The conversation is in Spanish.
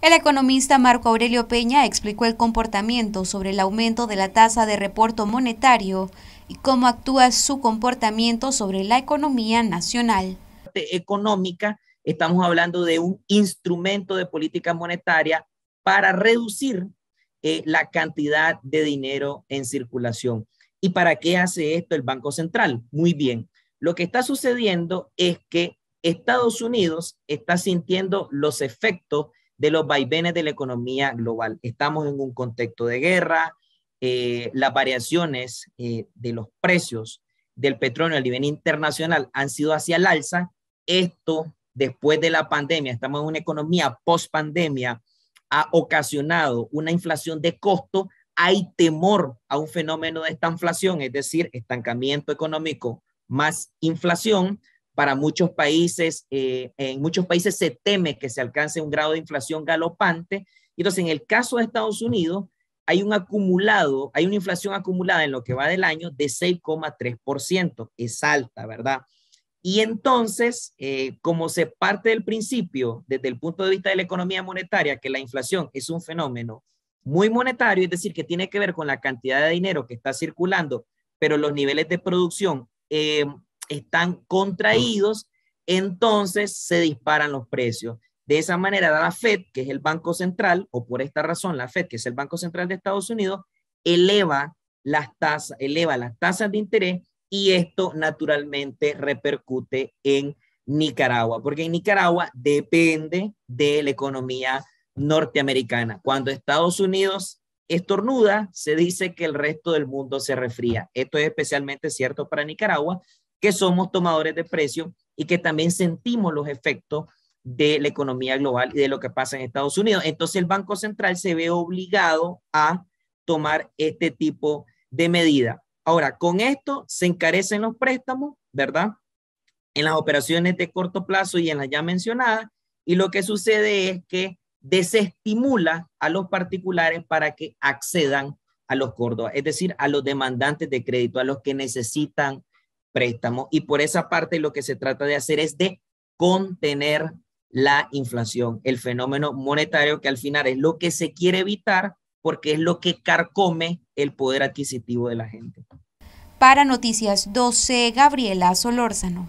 El economista Marco Aurelio Peña explicó el comportamiento sobre el aumento de la tasa de reporto monetario y cómo actúa su comportamiento sobre la economía nacional. Económica, estamos hablando de un instrumento de política monetaria para reducir eh, la cantidad de dinero en circulación. ¿Y para qué hace esto el Banco Central? Muy bien. Lo que está sucediendo es que Estados Unidos está sintiendo los efectos de los vaivenes de la economía global. Estamos en un contexto de guerra, eh, las variaciones eh, de los precios del petróleo a nivel internacional han sido hacia el alza. Esto, después de la pandemia, estamos en una economía post-pandemia, ha ocasionado una inflación de costo. Hay temor a un fenómeno de esta inflación es decir, estancamiento económico más inflación, para muchos países, eh, en muchos países se teme que se alcance un grado de inflación galopante. Y entonces, en el caso de Estados Unidos, hay un acumulado, hay una inflación acumulada en lo que va del año de 6,3%. Es alta, ¿verdad? Y entonces, eh, como se parte del principio, desde el punto de vista de la economía monetaria, que la inflación es un fenómeno muy monetario, es decir, que tiene que ver con la cantidad de dinero que está circulando, pero los niveles de producción eh, están contraídos, entonces se disparan los precios. De esa manera la Fed, que es el Banco Central, o por esta razón la Fed, que es el Banco Central de Estados Unidos, eleva las tasas, eleva las tasas de interés y esto naturalmente repercute en Nicaragua, porque en Nicaragua depende de la economía norteamericana. Cuando Estados Unidos estornuda, se dice que el resto del mundo se refría. Esto es especialmente cierto para Nicaragua, que somos tomadores de precio y que también sentimos los efectos de la economía global y de lo que pasa en Estados Unidos. Entonces el Banco Central se ve obligado a tomar este tipo de medida. Ahora, con esto se encarecen los préstamos, ¿verdad? En las operaciones de corto plazo y en las ya mencionadas. Y lo que sucede es que desestimula a los particulares para que accedan a los córdobas, es decir, a los demandantes de crédito, a los que necesitan Préstamo y por esa parte lo que se trata de hacer es de contener la inflación, el fenómeno monetario que al final es lo que se quiere evitar porque es lo que carcome el poder adquisitivo de la gente. Para Noticias 12, Gabriela Solórzano.